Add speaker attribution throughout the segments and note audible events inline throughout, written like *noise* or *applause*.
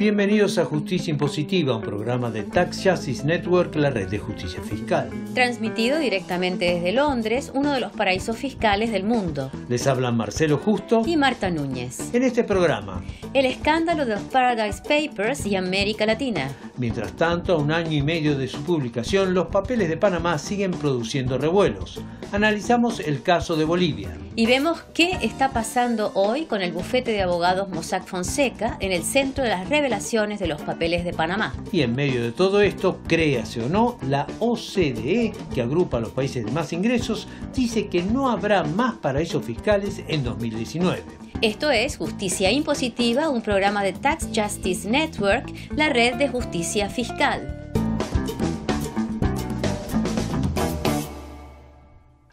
Speaker 1: Bienvenidos a Justicia Impositiva, un programa de Tax Justice Network, la red de justicia fiscal.
Speaker 2: Transmitido directamente desde Londres, uno de los paraísos fiscales del mundo.
Speaker 1: Les hablan Marcelo Justo y Marta Núñez. En este programa,
Speaker 2: el escándalo de los Paradise Papers y América Latina.
Speaker 1: Mientras tanto, a un año y medio de su publicación, los papeles de Panamá siguen produciendo revuelos. Analizamos el caso de Bolivia.
Speaker 2: Y vemos qué está pasando hoy con el bufete de abogados Mossack Fonseca en el centro de las revelaciones de los papeles de Panamá.
Speaker 1: Y en medio de todo esto, créase o no, la OCDE, que agrupa a los países de más ingresos, dice que no habrá más paraísos fiscales en 2019.
Speaker 2: Esto es Justicia Impositiva, un programa de Tax Justice Network, la red de justicia fiscal.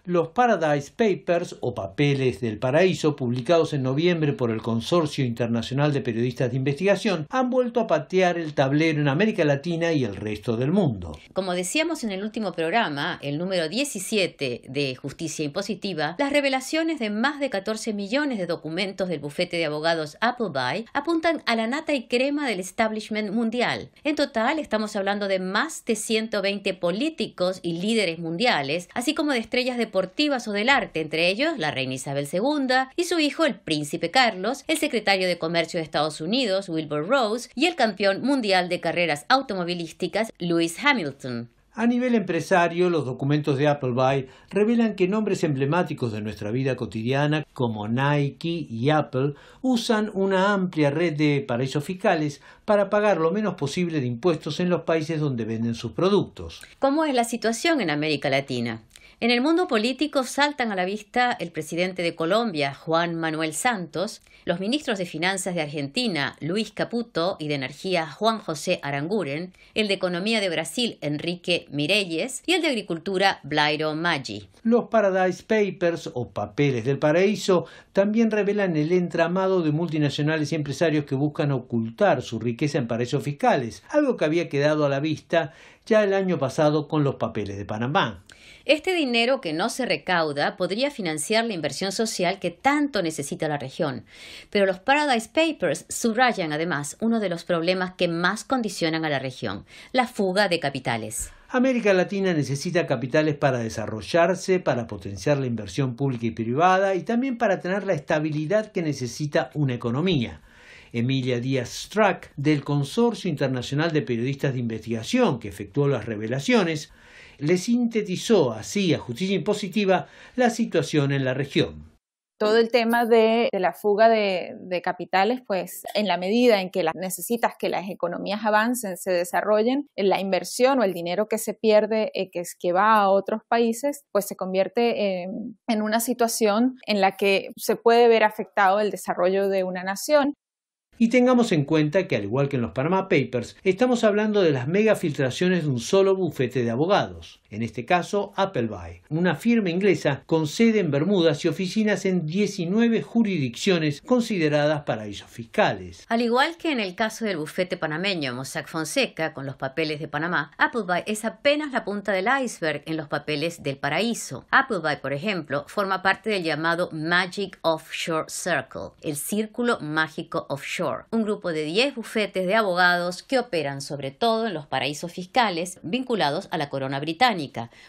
Speaker 1: los Paradise Papers o Papeles del Paraíso, publicados en noviembre por el Consorcio Internacional de Periodistas de Investigación, han vuelto a patear el tablero en América Latina y el resto del mundo.
Speaker 2: Como decíamos en el último programa, el número 17 de Justicia Impositiva, las revelaciones de más de 14 millones de documentos del bufete de abogados Appleby apuntan a la nata y crema del establishment mundial. En total, estamos hablando de más de 120 políticos y líderes mundiales, así como de estrellas de deportivas o del arte, entre ellos la reina Isabel II y su hijo el príncipe Carlos, el secretario de Comercio de Estados Unidos Wilbur Rose y el campeón mundial de carreras automovilísticas Lewis Hamilton.
Speaker 1: A nivel empresario, los documentos de Appleby revelan que nombres emblemáticos de nuestra vida cotidiana, como Nike y Apple, usan una amplia red de paraísos fiscales para pagar lo menos posible de impuestos en los países donde venden sus productos.
Speaker 2: ¿Cómo es la situación en América Latina? En el mundo político saltan a la vista el presidente de Colombia, Juan Manuel Santos, los ministros de Finanzas de Argentina, Luis Caputo, y de Energía, Juan José Aranguren, el de Economía de Brasil, Enrique Mireyes, y el de Agricultura, Blairo Maggi.
Speaker 1: Los Paradise Papers, o Papeles del Paraíso, también revelan el entramado de multinacionales y empresarios que buscan ocultar su riqueza en paraísos fiscales, algo que había quedado a la vista ya el año pasado con los papeles de Panamá.
Speaker 2: Este dinero que no se recauda podría financiar la inversión social que tanto necesita la región. Pero los Paradise Papers subrayan además uno de los problemas que más condicionan a la región, la fuga de capitales.
Speaker 1: América Latina necesita capitales para desarrollarse, para potenciar la inversión pública y privada y también para tener la estabilidad que necesita una economía. Emilia Díaz Strack, del Consorcio Internacional de Periodistas de Investigación que efectuó las revelaciones, le sintetizó así a Justicia Impositiva la situación en la región.
Speaker 3: Todo el tema de, la fuga de, capitales, pues en la medida en que necesitas que las economías avancen, se desarrollen, la inversión o el dinero que se pierde, eh, que, es, que va a otros países, pues se convierte en una situación en la que se puede ver afectado el desarrollo de una nación.
Speaker 1: Y tengamos en cuenta que, al igual que en los Panama Papers, estamos hablando de las megafiltraciones de un solo bufete de abogados en este caso Appleby, una firma inglesa con sede en Bermudas y oficinas en 19 jurisdicciones consideradas paraísos fiscales.
Speaker 2: Al igual que en el caso del bufete panameño Mossack Fonseca con los papeles de Panamá, Appleby es apenas la punta del iceberg en los papeles del paraíso. Appleby, por ejemplo, forma parte del llamado Magic Offshore Circle, el Círculo Mágico Offshore, un grupo de 10 bufetes de abogados que operan sobre todo en los paraísos fiscales vinculados a la corona británica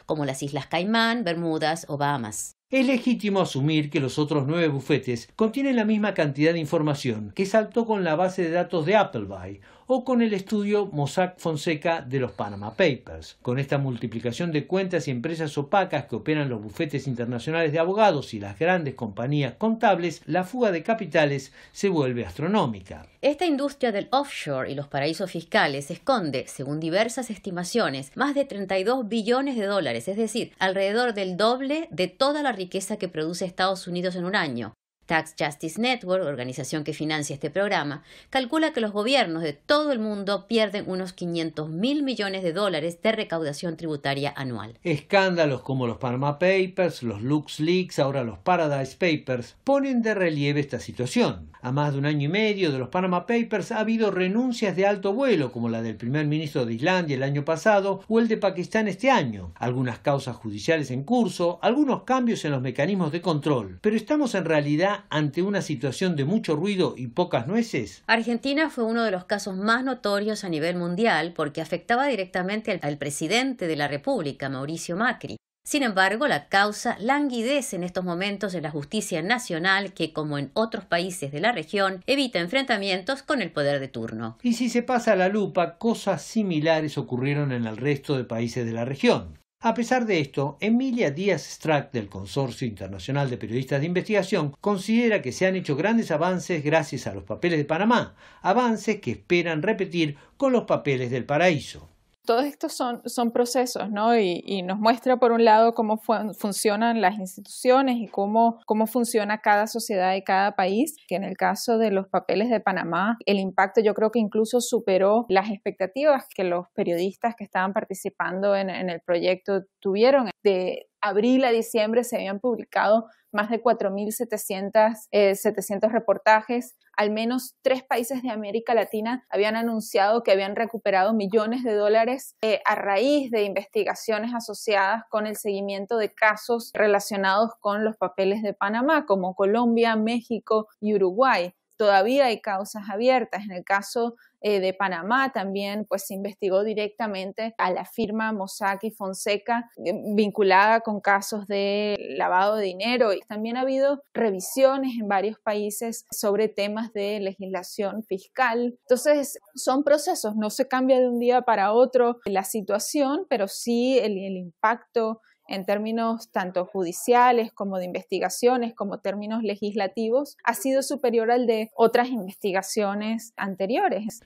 Speaker 2: como las Islas Caimán, Bermudas o Bahamas.
Speaker 1: Es legítimo asumir que los otros nueve bufetes contienen la misma cantidad de información que saltó con la base de datos de Appleby o con el estudio Mossack Fonseca de los Panama Papers. Con esta multiplicación de cuentas y empresas opacas que operan los bufetes internacionales de abogados y las grandes compañías contables, la fuga de capitales se vuelve astronómica.
Speaker 2: Esta industria del offshore y los paraísos fiscales esconde, según diversas estimaciones, más de 32 billones de dólares, es decir, alrededor del doble de toda la riqueza que produce Estados Unidos en un año, Tax Justice Network, organización que financia este programa, calcula que los gobiernos de todo el mundo pierden unos 500 mil millones de dólares de recaudación tributaria anual.
Speaker 1: Escándalos como los Panama Papers, los LuxLeaks, ahora los Paradise Papers, ponen de relieve esta situación. A más de un año y medio de los Panama Papers ha habido renuncias de alto vuelo, como la del primer ministro de Islandia el año pasado o el de Pakistán este año, algunas causas judiciales en curso, algunos cambios en los mecanismos de control. Pero estamos en realidad ante una situación de mucho ruido y pocas nueces?
Speaker 2: Argentina fue uno de los casos más notorios a nivel mundial porque afectaba directamente al, presidente de la República, Mauricio Macri. Sin embargo, la causa languidece en estos momentos en la justicia nacional que, como en otros países de la región, evita enfrentamientos con el poder de turno.
Speaker 1: Y si se pasa la lupa, cosas similares ocurrieron en el resto de países de la región. A pesar de esto, Emilia Díaz Strack del Consorcio Internacional de Periodistas de Investigación considera que se han hecho grandes avances gracias a los papeles de Panamá, avances que esperan repetir con los papeles del paraíso
Speaker 3: todos estos son, son procesos, ¿no? Y, nos muestra, por un lado, cómo funcionan las instituciones y cómo, cómo funciona cada sociedad y cada país, que en el caso de los papeles de Panamá, el impacto yo creo que incluso superó las expectativas que los periodistas que estaban participando en, en el proyecto tuvieron de abril a diciembre se habían publicado más de 4.700 eh, reportajes. Al menos tres países de América Latina habían anunciado que habían recuperado millones de dólares eh, a raíz de investigaciones asociadas con el seguimiento de casos relacionados con los papeles de Panamá, como Colombia, México y Uruguay todavía hay causas abiertas. En el caso eh, de Panamá también, pues se investigó directamente a la firma Mossack Fonseca eh, vinculada con casos de lavado de dinero. Y también ha habido revisiones en varios países sobre temas de legislación fiscal. Entonces, son procesos, no se cambia de un día para otro la situación, pero sí el, el impacto en términos tanto judiciales como de investigaciones, como términos legislativos, ha sido superior al de otras investigaciones anteriores.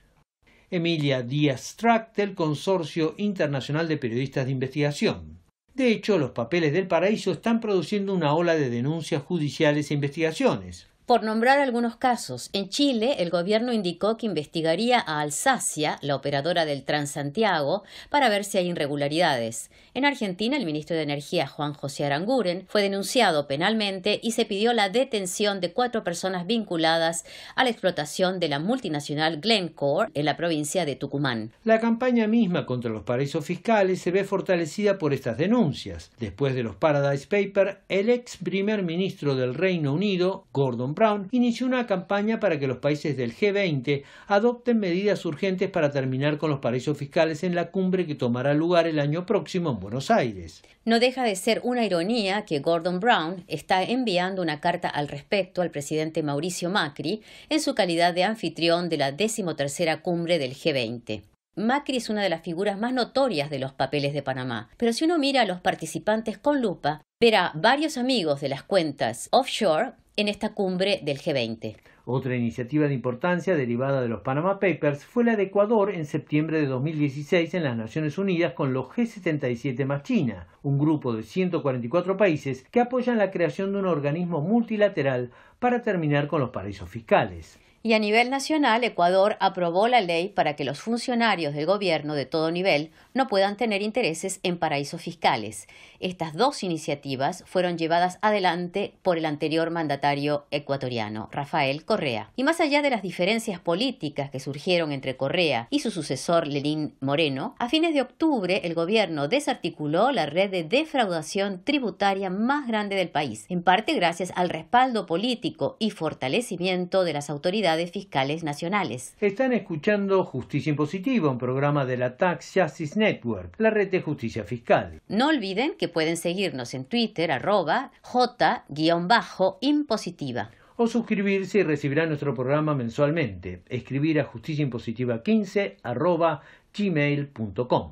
Speaker 1: Emilia Díaz Track del Consorcio Internacional de Periodistas de Investigación. De hecho, los papeles del paraíso están produciendo una ola de denuncias judiciales e investigaciones.
Speaker 2: Por nombrar algunos casos, en Chile el gobierno indicó que investigaría a Alsacia, la operadora del Transantiago, para ver si hay irregularidades. En Argentina, el ministro de Energía, Juan José Aranguren, fue denunciado penalmente y se pidió la detención de cuatro personas vinculadas a la explotación de la multinacional Glencore en la provincia de Tucumán.
Speaker 1: La campaña misma contra los paraísos fiscales se ve fortalecida por estas denuncias. Después de los Paradise Papers, el ex primer ministro del Reino Unido, Gordon Brown, inició una campaña para que los países del G20 adopten medidas urgentes para terminar con los paraísos fiscales en la cumbre que tomará lugar el año próximo en Buenos Aires.
Speaker 2: No deja de ser una ironía que Gordon Brown está enviando una carta al respecto al presidente Mauricio Macri en su calidad de anfitrión de la decimotercera cumbre del G20. Macri es una de las figuras más notorias de los papeles de Panamá, pero si uno mira a los participantes con lupa, verá varios amigos de las cuentas offshore en esta cumbre del G20.
Speaker 1: Otra iniciativa de importancia derivada de los Panama Papers fue la de Ecuador en septiembre de 2016 en las Naciones Unidas con los G77 más China, un grupo de 144 países que apoyan la creación de un organismo multilateral para terminar con los paraísos fiscales.
Speaker 2: Y a nivel nacional, Ecuador aprobó la ley para que los funcionarios del gobierno de todo nivel no puedan tener intereses en paraísos fiscales. Estas dos iniciativas fueron llevadas adelante por el anterior mandatario ecuatoriano, Rafael Correa. Y más allá de las diferencias políticas que surgieron entre Correa y su sucesor Lenín Moreno, a fines de octubre el gobierno desarticuló la red de defraudación tributaria más grande del país, en parte gracias al respaldo político y fortalecimiento de las autoridades de fiscales nacionales.
Speaker 1: Están escuchando Justicia Impositiva, un programa de la Tax Justice Network, la red de justicia fiscal.
Speaker 2: No olviden que pueden seguirnos en Twitter, arroba j-impositiva
Speaker 1: o suscribirse y recibirá nuestro programa mensualmente. Escribir a justiciaimpositiva15 arroba gmail.com.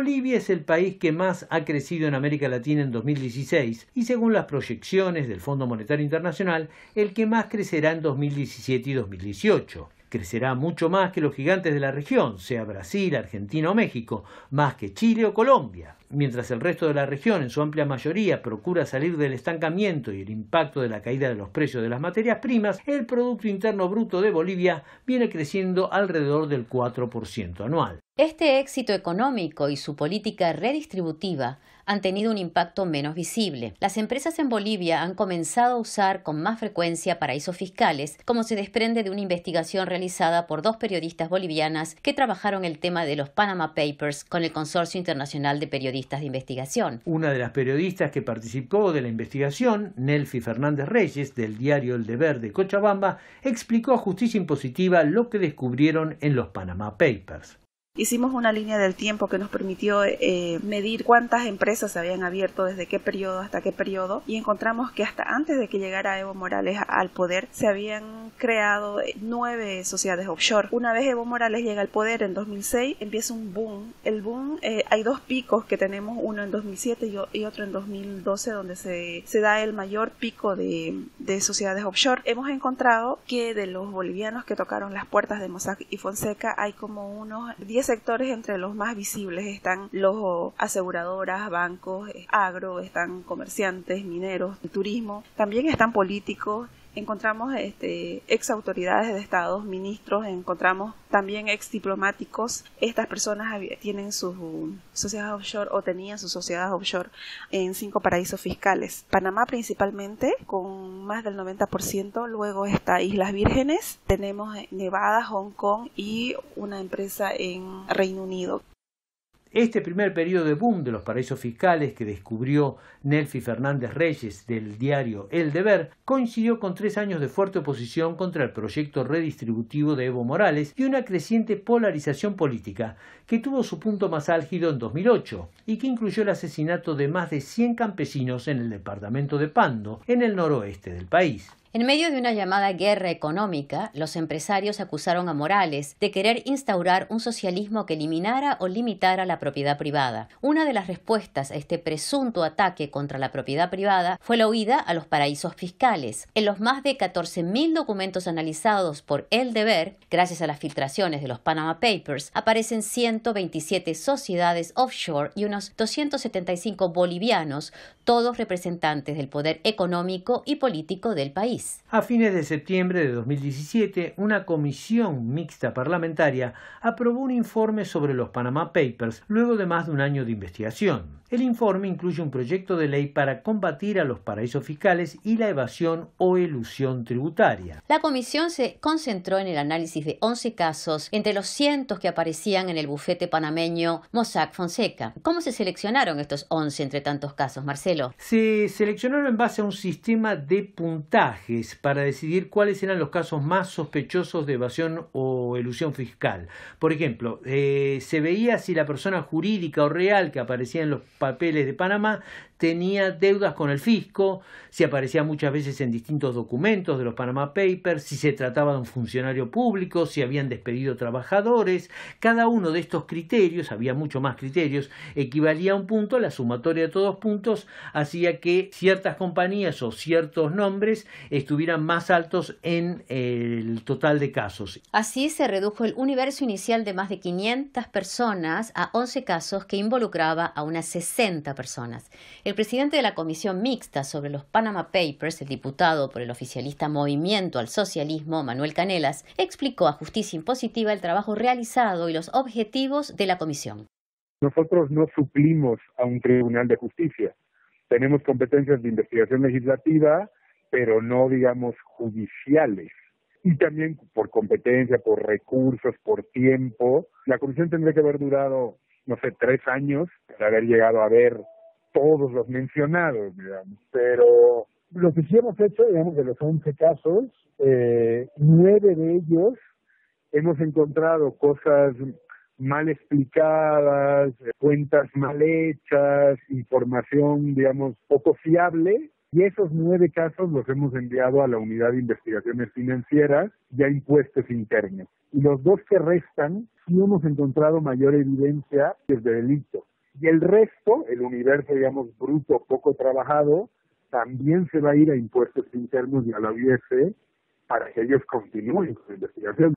Speaker 1: Bolivia es el país que más ha crecido en América Latina en 2016 y según las proyecciones del Fondo Monetario Internacional, el que más crecerá en 2017 y 2018. Crecerá mucho más que los gigantes de la región, sea Brasil, Argentina o México, más que Chile o Colombia. Mientras el resto de la región, en su amplia mayoría, procura salir del estancamiento y el impacto de la caída de los precios de las materias primas, el Producto Interno Bruto de Bolivia viene creciendo alrededor del 4% anual.
Speaker 2: Este éxito económico y su política redistributiva han tenido un impacto menos visible. Las empresas en Bolivia han comenzado a usar con más frecuencia paraísos fiscales, como se desprende de una investigación realizada por dos periodistas bolivianas que trabajaron el tema de los Panama Papers con el Consorcio Internacional de Periodistas de Investigación.
Speaker 1: Una de las periodistas que participó de la investigación, Nelfi Fernández Reyes, del diario El Deber de Cochabamba, explicó a Justicia Impositiva lo que descubrieron en los Panama Papers.
Speaker 4: Hicimos una línea del tiempo que nos permitió eh, medir cuántas empresas se habían abierto, desde qué periodo hasta qué periodo, y encontramos que hasta antes de que llegara Evo Morales al poder se habían creado eh, nueve sociedades offshore. Una vez Evo Morales llega al poder en 2006, empieza un boom. El boom, eh, hay dos picos que tenemos, uno en 2007 y otro en 2012, donde se, da el mayor pico de, de sociedades offshore. Hemos encontrado que de los bolivianos que tocaron las puertas de Mossack y Fonseca hay como unos 10 sectores entre los más visibles están los aseguradoras, bancos, agro, están comerciantes, mineros, turismo, también están políticos encontramos este, ex autoridades de estados, ministros, encontramos también ex diplomáticos. Estas personas tienen sus sociedades offshore o tenían sus sociedades offshore en cinco paraísos fiscales. Panamá principalmente, con más del 90%, luego está Islas Vírgenes, tenemos Nevada, Hong Kong y una empresa en Reino Unido.
Speaker 1: Este primer periodo de boom de los paraísos fiscales que descubrió Nelfi Fernández Reyes del diario El Deber coincidió con tres años de fuerte oposición contra el proyecto redistributivo de Evo Morales y una creciente polarización política que tuvo su punto más álgido en 2008 y que incluyó el asesinato de más de 100 campesinos en el departamento de Pando, en el noroeste del país.
Speaker 2: En medio de una llamada guerra económica, los empresarios acusaron a Morales de querer instaurar un socialismo que eliminara o limitara la propiedad privada. Una de las respuestas a este presunto ataque contra la propiedad privada fue la huida a los paraísos fiscales. En los más de 14.000 documentos analizados por El Deber, gracias a las filtraciones de los Panama Papers, aparecen 127 sociedades offshore y unos 275 bolivianos, todos representantes del poder económico y político del país.
Speaker 1: A fines de septiembre de 2017, una comisión mixta parlamentaria aprobó un informe sobre los Panama Papers luego de más de un año de investigación. El informe incluye un proyecto de ley para combatir a los paraísos fiscales y la evasión o elusión tributaria.
Speaker 2: La comisión se concentró en el análisis de 11 casos entre los cientos que aparecían en el bufete panameño Mossack Fonseca. ¿Cómo se seleccionaron estos 11 entre tantos casos, Marcelo?
Speaker 1: Se seleccionaron en base a un sistema de puntaje para decidir cuáles eran los casos más sospechosos de evasión o elusión fiscal. Por ejemplo, eh, se veía si la persona jurídica o real que aparecía en los papeles de Panamá tenía deudas con el fisco, si aparecía muchas veces en distintos documentos de los Panama Papers, si se trataba de un funcionario público, si habían despedido trabajadores. Cada uno de estos criterios, había mucho más criterios, equivalía a un punto, la sumatoria de todos puntos hacía que ciertas compañías o ciertos nombres estuvieran más altos en el total de casos.
Speaker 2: Así se redujo el universo inicial de más de 500 personas a 11 casos que involucraba a unas 60 personas. El presidente de la Comisión Mixta sobre los Panama Papers, el diputado por el oficialista Movimiento al Socialismo, Manuel Canelas, explicó a Justicia Impositiva el trabajo realizado y los objetivos de la comisión.
Speaker 5: Nosotros no suplimos a un tribunal de justicia. Tenemos competencias de investigación legislativa, pero no, digamos, judiciales. Y también por competencia, por recursos, por tiempo. La comisión tendría que haber durado, no sé, tres años para haber llegado a ver todos los mencionados, digamos, pero lo que sí hemos hecho, digamos, de los 11 casos, eh, 9 de ellos hemos encontrado cosas mal explicadas, eh, cuentas mal hechas, información, digamos, poco fiable, y esos nueve casos los hemos enviado a la Unidad de Investigaciones Financieras y a impuestos internos. Y los dos que restan, sí hemos encontrado mayor evidencia de delito. Y el resto, el universo, digamos, bruto, poco trabajado, también se va a ir a impuestos internos y a la UIF e para que ellos continúen con la investigación.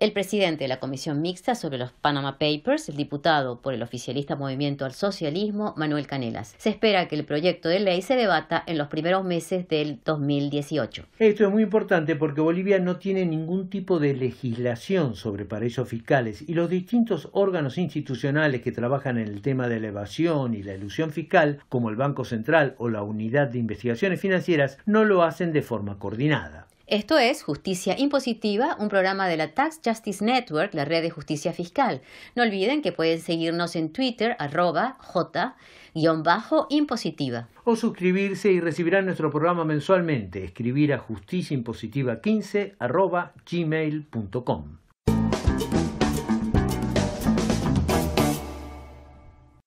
Speaker 2: El presidente de la Comisión Mixta sobre los Panama Papers, el diputado por el oficialista Movimiento al Socialismo, Manuel Canelas. Se espera que el proyecto de ley se debata en los primeros meses del 2018.
Speaker 1: Esto es muy importante porque Bolivia no tiene ningún tipo de legislación sobre paraísos fiscales y los distintos órganos institucionales que trabajan en el tema de la evasión y la ilusión fiscal, como el Banco Central o la Unidad de Investigaciones Financieras, no lo hacen de forma coordinada.
Speaker 2: Esto es Justicia Impositiva, un programa de la Tax Justice Network, la red de justicia fiscal. No olviden que pueden seguirnos en Twitter, arroba j-impositiva.
Speaker 1: O suscribirse y recibirán nuestro programa mensualmente. Escribir a justiciaimpositiva15 arroba gmail.com.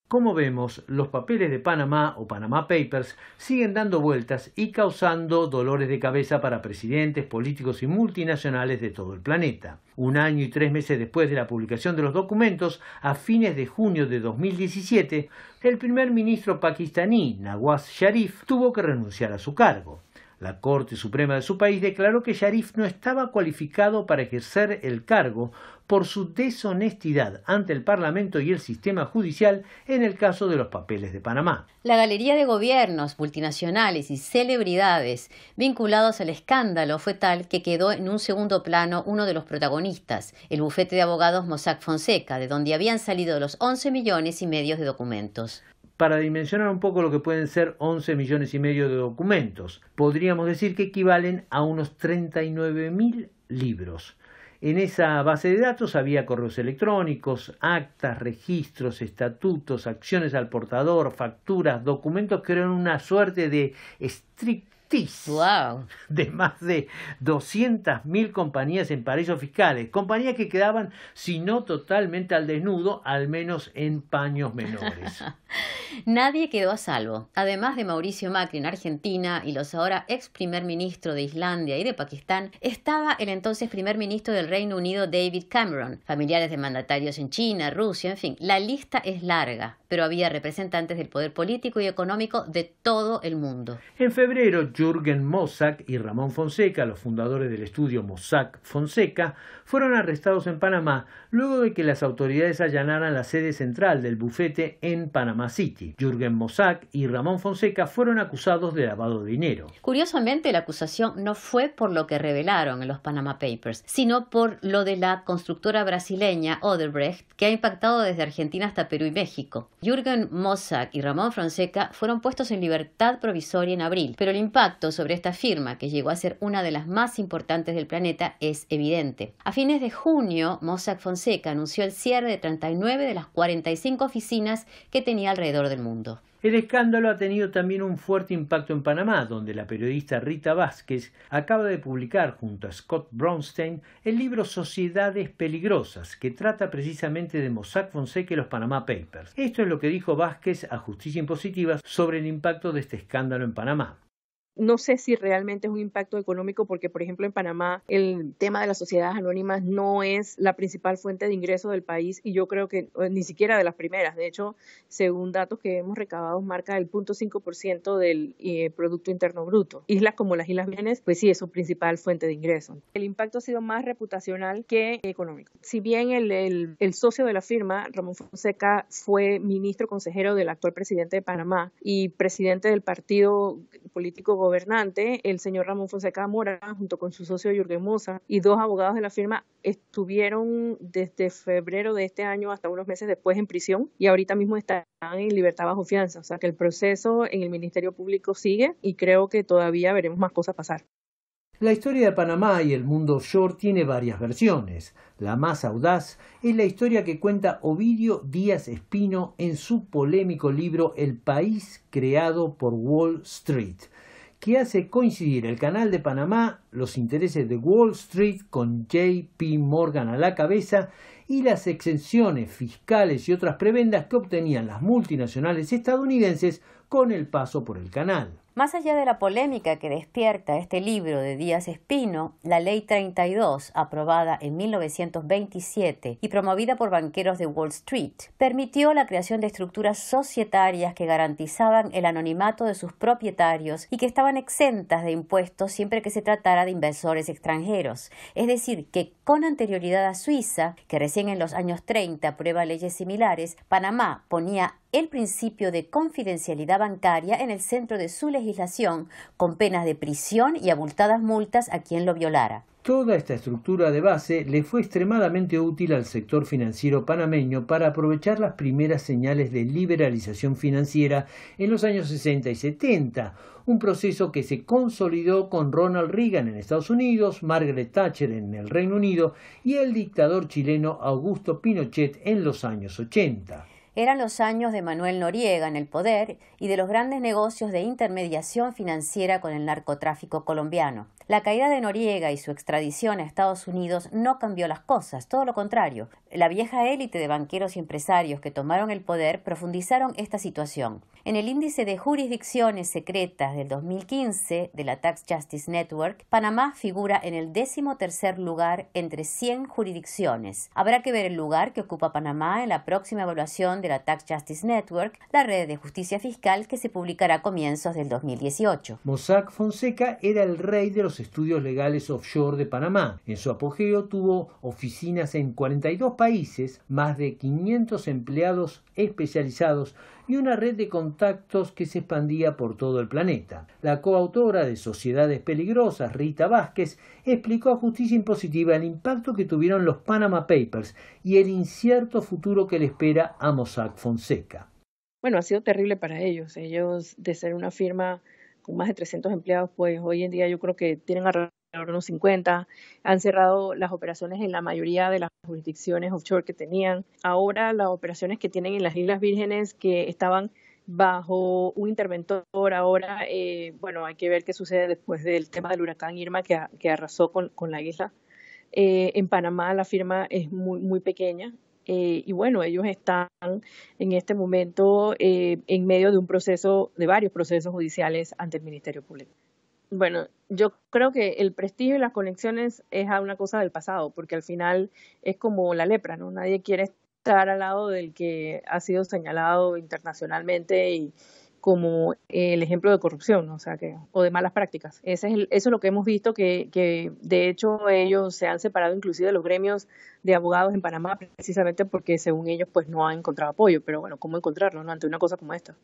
Speaker 1: Como vemos, los papeles de Panamá o Panama Papers siguen dando vueltas y causando dolores de cabeza para presidentes, políticos y multinacionales de todo el planeta. Un año y tres meses después de la publicación de los documentos, a fines de junio de 2017, el primer ministro pakistaní, Nawaz Sharif, tuvo que renunciar a su cargo. La Corte Suprema de su país declaró que Sharif no estaba cualificado para ejercer el cargo por su deshonestidad ante el Parlamento y el sistema judicial en el caso de los papeles de Panamá.
Speaker 2: La galería de gobiernos, multinacionales y celebridades vinculados al escándalo fue tal que quedó en un segundo plano uno de los protagonistas, el bufete de abogados Mossack Fonseca, de donde habían salido los 11 millones y medio de documentos
Speaker 1: para dimensionar un poco lo que pueden ser 11 millones y medio de documentos. Podríamos decir que equivalen a unos 39 mil libros. En esa base de datos había correos electrónicos, actas, registros, estatutos, acciones al portador, facturas, documentos que eran una suerte de estricto de más de 200.000 compañías en paraísos fiscales, compañías que quedaban, si no totalmente al desnudo, al menos en paños menores.
Speaker 2: *laughs* Nadie quedó a salvo. Además de Mauricio Macri en Argentina y los ahora ex primer ministro de Islandia y de Pakistán, estaba el entonces primer ministro del Reino Unido David Cameron, familiares de mandatarios en China, Rusia, en fin, la lista es larga, pero había representantes del poder político y económico de todo el mundo.
Speaker 1: En febrero, Jürgen Mossack y Ramón Fonseca, los fundadores del estudio Mossack Fonseca, fueron arrestados en Panamá luego de que las autoridades allanaran la sede central del bufete en Panamá City. Jürgen Mossack y Ramón Fonseca fueron acusados de lavado de dinero.
Speaker 2: Curiosamente, la acusación no fue por lo que revelaron en los Panama Papers, sino por lo de la constructora brasileña Odebrecht, que ha impactado desde Argentina hasta Perú y México. Jürgen Mossack y Ramón Fonseca fueron puestos en libertad provisoria en abril, pero el impacto impacto sobre esta firma, que llegó a ser una de las más importantes del planeta, es evidente. A fines de junio, Mossack Fonseca anunció el cierre de 39 de las 45 oficinas que tenía alrededor del mundo.
Speaker 1: El escándalo ha tenido también un fuerte impacto en Panamá, donde la periodista Rita Vázquez acaba de publicar junto a Scott Bronstein el libro Sociedades Peligrosas, que trata precisamente de Mossack Fonseca y los Panama Papers. Esto es lo que dijo Vázquez a Justicia Impositiva sobre el impacto de este escándalo en Panamá
Speaker 6: no sé si realmente es un impacto económico porque, por ejemplo, en Panamá el tema de las sociedades anónimas no es la principal fuente de ingreso del país y yo creo que eh, ni siquiera de las primeras. De hecho, según datos que hemos recabado, marca el 0.5% del eh, Producto Interno Bruto. Islas como las Islas Vienes, pues sí, es su principal fuente de ingreso. El impacto ha sido más reputacional que económico. Si bien el, el socio de la firma, Ramón Fonseca, fue ministro consejero del actual presidente de Panamá y presidente del partido político gobernante, el señor Ramón Fonseca Mora, junto con su socio Jürgen Mosa y dos abogados de la firma, estuvieron desde febrero de este año hasta unos meses después en prisión y ahorita mismo están en libertad bajo fianza. O sea que el proceso en el Ministerio Público sigue y creo que todavía veremos más cosas pasar.
Speaker 1: La historia de Panamá y el mundo short tiene varias versiones. La más audaz es la historia que cuenta Ovidio Díaz Espino en su polémico libro El país creado por Wall Street que hace coincidir el canal de Panamá, los intereses de Wall Street con JP Morgan a la cabeza y las exenciones fiscales y otras prebendas que obtenían las multinacionales estadounidenses con el paso por el canal.
Speaker 2: Más allá de la polémica que despierta este libro de Díaz Espino, la Ley 32, aprobada en 1927 y promovida por banqueros de Wall Street, permitió la creación de estructuras societarias que garantizaban el anonimato de sus propietarios y que estaban exentas de impuestos siempre que se tratara de inversores extranjeros. Es decir, que con anterioridad a Suiza, que recién en los años 30 aprueba leyes similares, Panamá ponía el principio de confidencialidad bancaria en el centro de su legislación, con penas de prisión y abultadas multas a quien lo violara.
Speaker 1: Toda esta estructura de base le fue extremadamente útil al sector financiero panameño para aprovechar las primeras señales de liberalización financiera en los años 60 y 70, un proceso que se consolidó con Ronald Reagan en Estados Unidos, Margaret Thatcher en el Reino Unido y el dictador chileno Augusto Pinochet en los años 80.
Speaker 2: Eran los años de Manuel Noriega en el poder y de los grandes negocios de intermediación financiera con el narcotráfico colombiano. La caída de Noriega y su extradición a Estados Unidos no cambió las cosas, todo lo contrario. La vieja élite de banqueros y empresarios que tomaron el poder profundizaron esta situación. En el índice de jurisdicciones secretas del 2015 de la Tax Justice Network, Panamá figura en el décimo tercer lugar entre 100 jurisdicciones. Habrá que ver el lugar que ocupa Panamá en la próxima evaluación de la Tax Justice Network, la red de justicia fiscal que se publicará a comienzos del 2018.
Speaker 1: Mossack Fonseca era el rey de los estudios legales offshore de Panamá. En su apogeo tuvo oficinas en 42 países, más de 500 empleados especializados y una red de contactos que se expandía por todo el planeta. La coautora de Sociedades Peligrosas, Rita Vázquez, explicó a Justicia Impositiva el impacto que tuvieron los Panama Papers y el incierto futuro que le espera a Mossack Fonseca.
Speaker 6: Bueno, ha sido terrible para ellos. Ellos, de ser una firma con más de 300 empleados, pues hoy en día yo creo que tienen unos 50, han cerrado las operaciones en la mayoría de las jurisdicciones offshore que tenían. Ahora las operaciones que tienen en las Islas Vírgenes que estaban bajo un interventor ahora, eh, bueno, hay que ver qué sucede después del tema del huracán Irma que, arrasó con, la isla. Eh, en Panamá la firma es muy, muy pequeña eh, y bueno, ellos están en este momento en medio de un proceso, de varios procesos judiciales ante el Ministerio Público. Bueno, yo creo que el prestigio y las conexiones es una cosa del pasado, porque al final es como la lepra, ¿no? Nadie quiere estar al lado del que ha sido señalado internacionalmente y como el ejemplo de corrupción, o sea que o de malas prácticas. es eso es lo que hemos visto que, que de hecho ellos se han separado inclusive de los gremios de abogados en Panamá precisamente porque según ellos pues no han encontrado apoyo, pero bueno, cómo encontrarlo ante una cosa como esta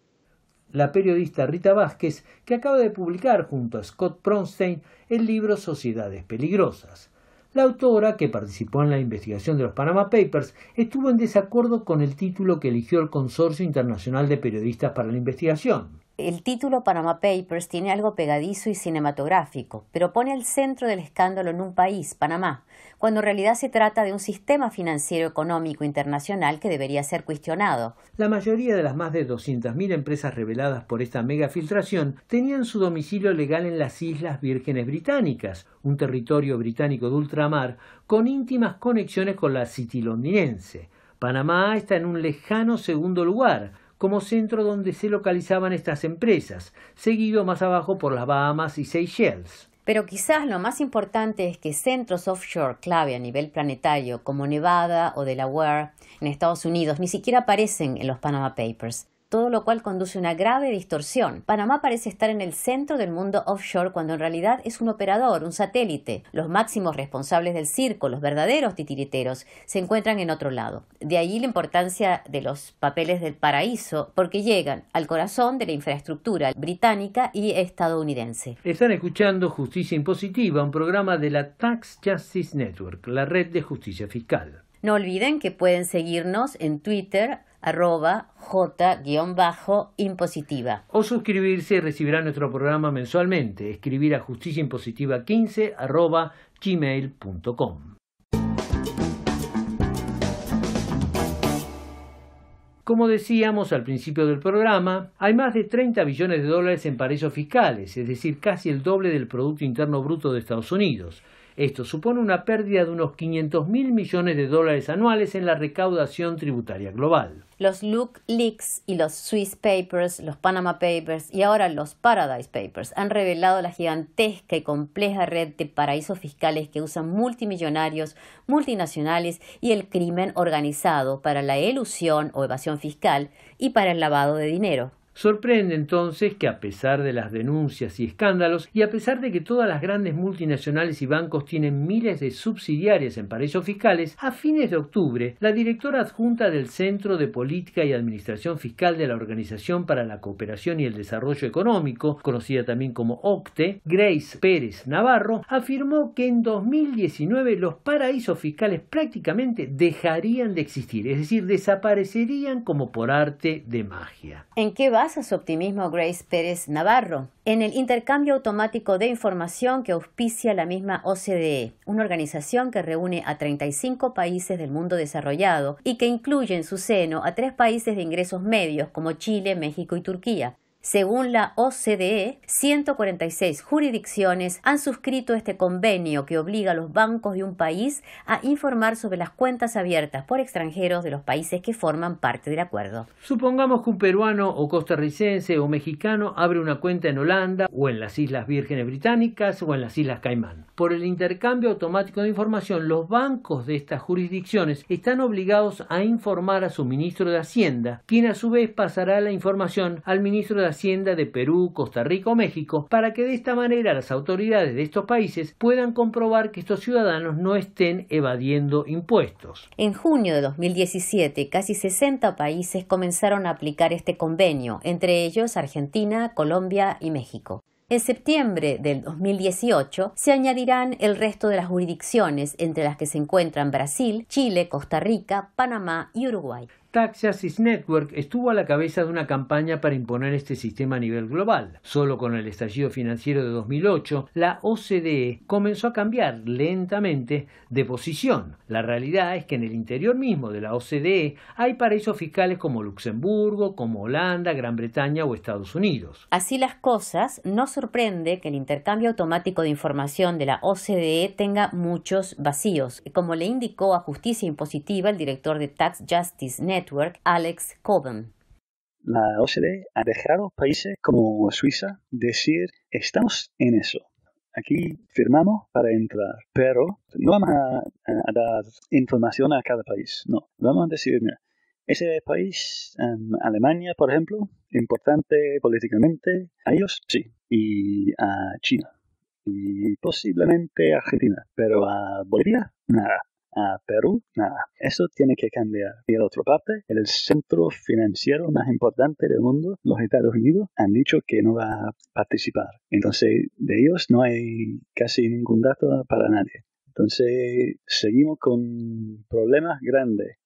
Speaker 1: la periodista Rita Vázquez, que acaba de publicar junto a Scott Pronstein el libro Sociedades Peligrosas. La autora, que participó en la investigación de los Panama Papers, estuvo en desacuerdo con el título que eligió el Consorcio Internacional de Periodistas para la Investigación
Speaker 2: el título Panama Papers tiene algo pegadizo y cinematográfico, pero pone el centro del escándalo en un país, Panamá, cuando en realidad se trata de un sistema financiero económico internacional que debería ser cuestionado. La mayoría de las más
Speaker 1: de 200.000 empresas reveladas por esta megafiltración tenían su domicilio legal en las Islas Vírgenes Británicas, un territorio británico de ultramar con íntimas conexiones con la City londinense. Panamá está en un lejano segundo lugar, como centro donde se localizaban estas empresas, seguido más abajo por las Bahamas y
Speaker 2: Seychelles. Pero quizás lo más importante es que centros offshore clave a nivel planetario como Nevada o Delaware en Estados Unidos ni siquiera aparecen en los Panama Papers todo lo cual conduce a una grave distorsión. Panamá parece estar en el centro del mundo offshore cuando en realidad es un operador, un satélite. Los máximos responsables del circo, los verdaderos titiriteros, se encuentran en otro lado. De ahí la importancia de los papeles del paraíso, porque llegan al corazón de la infraestructura británica y estadounidense. Están
Speaker 1: escuchando Justicia Impositiva, un programa de la Tax Justice Network, la red de justicia fiscal.
Speaker 2: No olviden que pueden seguirnos en Twitter arroba j-impositiva.
Speaker 1: O suscribirse y recibirá nuestro programa mensualmente. Escribir a justiciaimpositiva15 gmail.com. Como decíamos al principio del programa, hay más de 30 billones de dólares en paraísos fiscales, es decir, casi el doble del Producto Interno Bruto de Estados Unidos esto supone una pérdida de unos 500 mil millones de dólares anuales en la recaudación tributaria global.
Speaker 2: Los Look Leaks y los Swiss Papers, los Panama Papers y ahora los Paradise Papers han revelado la gigantesca y compleja red de paraísos fiscales que usan multimillonarios, multinacionales y el crimen organizado para la elusión o evasión fiscal y para el lavado de dinero.
Speaker 1: Sorprende entonces que a pesar de las denuncias y escándalos, y a pesar de que todas las grandes multinacionales y bancos tienen miles de subsidiarias en paraísos fiscales, a fines de octubre, la directora adjunta del Centro de Política y Administración Fiscal de la Organización para la Cooperación y el Desarrollo Económico, conocida también como OCTE, Grace Pérez Navarro, afirmó que en 2019 los paraísos fiscales prácticamente dejarían de existir, es decir, desaparecerían como por arte de magia.
Speaker 2: ¿En qué va? basa su optimismo Grace Pérez Navarro en el intercambio automático de información que auspicia la misma OCDE, una organización que reúne a 35 países del mundo desarrollado y que incluye en su seno a tres países de ingresos medios como Chile, México y Turquía. Según la OCDE, 146 jurisdicciones han suscrito este convenio que obliga a los bancos de un país a informar sobre las cuentas abiertas por extranjeros de los países que forman parte del acuerdo.
Speaker 1: Supongamos que un peruano o costarricense o mexicano abre una cuenta en Holanda o en las Islas Vírgenes Británicas o en las Islas Caimán. Por el intercambio automático de información, los bancos de estas jurisdicciones están obligados a informar a su ministro de Hacienda, quien a su vez pasará la información al ministro de Hacienda de Perú, Costa Rica o México, para que de esta manera las autoridades de estos países puedan comprobar que estos ciudadanos no estén evadiendo
Speaker 2: impuestos. En junio de 2017, casi 60 países comenzaron a aplicar este convenio, entre ellos Argentina, Colombia y México. En septiembre del 2018 se añadirán el resto de las jurisdicciones, entre las que se encuentran Brasil, Chile, Costa Rica, Panamá y Uruguay.
Speaker 1: Tax Justice Network estuvo a la cabeza de una campaña para imponer este sistema a nivel global. Solo con el estallido financiero de 2008, la OCDE comenzó a cambiar lentamente de posición. La realidad es que en el interior mismo de la OCDE hay paraísos fiscales como Luxemburgo, como
Speaker 2: Holanda, Gran Bretaña o Estados Unidos. Así las cosas, no sorprende que el intercambio automático de información de la OCDE tenga muchos vacíos. Como le indicó a Justicia Impositiva el director de Tax Justice Network,
Speaker 7: la OCDE ha dejado países como Suiza decir, estamos en eso. Aquí firmamos para entrar, pero no vamos a, dar información a cada país, no. Vamos a decir, mira, ese país, em, Alemania, por ejemplo, importante políticamente, a ellos sí, y a China, y posiblemente a Argentina, pero a Bolivia, nada a Perú, nada. Eso tiene que cambiar. Y la otra parte, el centro financiero más importante del mundo, los Estados Unidos, han dicho que no va a participar. Entonces, de ellos no hay casi ningún dato para nadie. Entonces, seguimos con problemas grandes.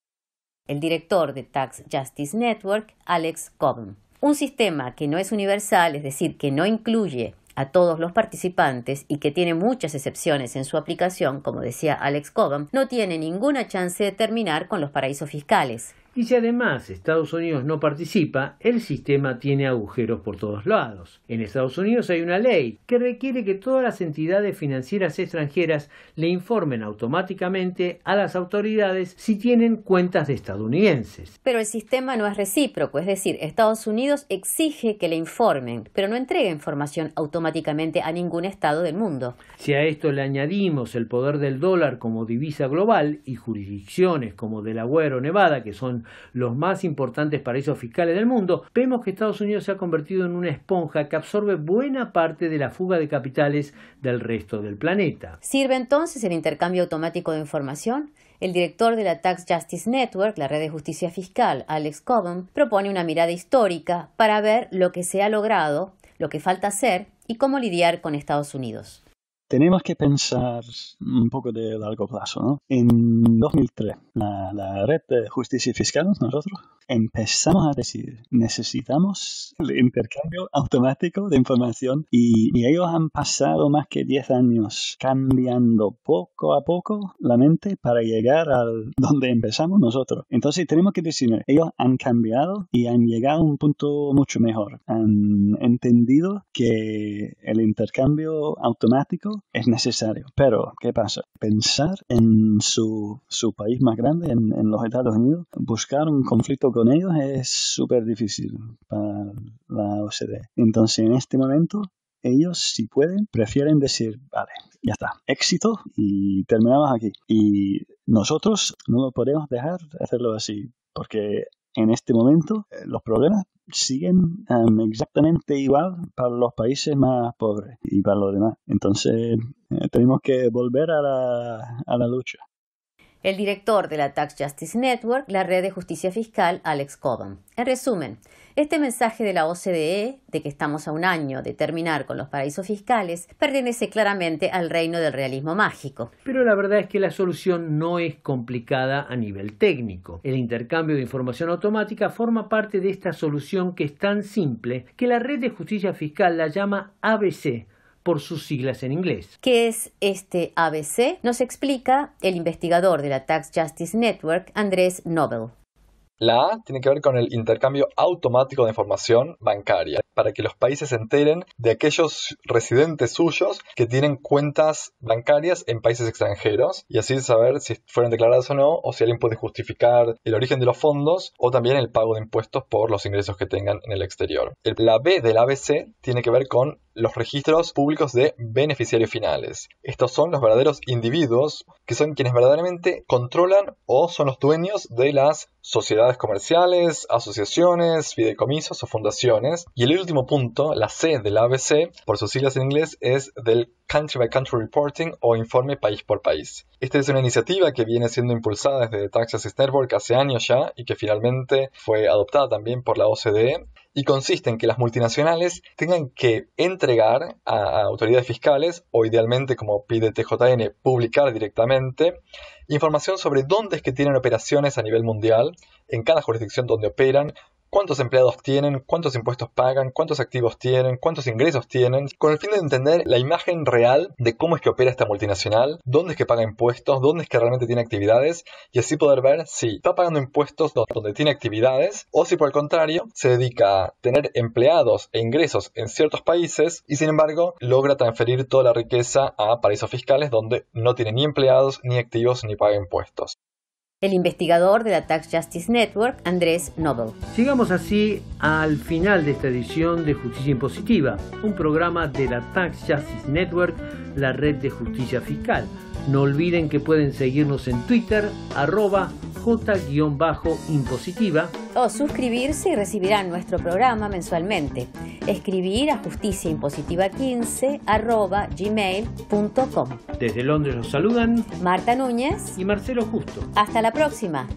Speaker 2: El director de Tax Justice Network, Alex Cobb. Un sistema que no es universal, es decir, que no incluye a todos los participantes y que tiene muchas excepciones en su aplicación, como decía Alex Cobham, no tiene ninguna chance de terminar con los paraísos fiscales.
Speaker 1: Y si además Estados Unidos no participa, el sistema tiene agujeros por todos lados. En Estados Unidos hay una ley que requiere que todas las entidades financieras extranjeras le informen automáticamente a las autoridades si tienen cuentas de estadounidenses.
Speaker 2: Pero el sistema no es recíproco, es decir, Estados Unidos exige que le informen, pero no entrega información automáticamente a ningún estado del mundo.
Speaker 1: Si a esto le añadimos el poder del dólar como divisa global y jurisdicciones como Delaware o Nevada, que son los más importantes paraísos fiscales del mundo, vemos que Estados Unidos se ha convertido en una esponja que absorbe buena parte de la fuga de capitales del resto del planeta.
Speaker 2: ¿Sirve entonces el intercambio automático de información? El director de la Tax Justice Network, la red de justicia fiscal, Alex Cobham, propone una mirada histórica para ver lo que se ha logrado, lo que falta hacer y cómo lidiar con Estados
Speaker 7: Unidos tenemos que pensar un poco de largo plazo. ¿no? En 2003, la, la red de justicia fiscal, nosotros empezamos a decir, necesitamos el intercambio automático de información y, ellos han pasado más que 10 años cambiando poco a poco la mente para llegar al donde empezamos nosotros. Entonces tenemos que decir, ellos han cambiado y han llegado a un punto mucho mejor. Han entendido que el intercambio automático es necesario. Pero, ¿qué pasa? Pensar en su, su país más grande, en, en los Estados Unidos, buscar un conflicto con ellos es súper difícil para la OCDE. Entonces, en este momento, ellos, si pueden, prefieren decir, vale, ya está, éxito y terminamos aquí. Y nosotros no lo podemos dejar hacerlo así, porque en este momento eh, los problemas siguen um, exactamente igual para los países más pobres y para los demás. Entonces, eh, tenemos que volver a la, a la lucha.
Speaker 2: El director de la Tax Justice Network, la red de justicia fiscal, Alex Cobham. En resumen, este mensaje de la OCDE, de que estamos a un año de terminar con los paraísos fiscales, pertenece claramente al reino del realismo mágico.
Speaker 1: Pero la verdad es que la solución no es complicada a nivel técnico. El intercambio de información automática forma parte de esta solución que es tan simple que la red de justicia fiscal la llama ABC por sus siglas
Speaker 8: en inglés.
Speaker 2: ¿Qué es este ABC? Nos explica el investigador de la Tax Justice Network, Andrés Nobel.
Speaker 8: La A tiene que ver con el intercambio automático de información bancaria, para que los países se enteren de aquellos residentes suyos que tienen cuentas bancarias en países extranjeros y así saber si fueron declaradas o no, o si alguien puede justificar el origen de los fondos o también el pago de impuestos por los ingresos que tengan en el exterior. La B del ABC tiene que ver con los registros públicos de beneficiarios finales. Estos son los verdaderos individuos que son quienes verdaderamente controlan o son los dueños de las sociedades comerciales, asociaciones, fideicomisos o fundaciones. Y el último punto, la C del ABC, por sus siglas en inglés, es del Country by Country Reporting o informe país por país. Esta es una iniciativa que viene siendo impulsada desde Taxas Network hace años ya y que finalmente fue adoptada también por la OCDE y consiste en que las multinacionales tengan que entregar a, autoridades fiscales o idealmente como pide TJN publicar directamente información sobre dónde es que tienen operaciones a nivel mundial, en cada jurisdicción donde operan, cuántos empleados tienen, cuántos impuestos pagan, cuántos activos tienen, cuántos ingresos tienen, con el fin de entender la imagen real de cómo es que opera esta multinacional, dónde es que paga impuestos, dónde es que realmente tiene actividades y así poder ver si está pagando impuestos donde tiene actividades o si por el contrario se dedica a tener empleados e ingresos en ciertos países y sin embargo logra transferir toda la riqueza a paraísos fiscales donde no tiene ni empleados ni activos ni paga impuestos
Speaker 2: el investigador de la Tax Justice Network, Andrés Nobel. Sigamos así al
Speaker 1: final de esta edición de Justicia Impositiva, un programa de la Tax Justice Network, la red de justicia fiscal. No olviden que pueden seguirnos en Twitter, arroba J-impositiva.
Speaker 2: O suscribirse y recibirán nuestro programa mensualmente. Escribir a justiciaimpositiva15 gmail.com.
Speaker 1: Desde Londres los
Speaker 2: saludan Marta Núñez y Marcelo Justo. Hasta la próxima.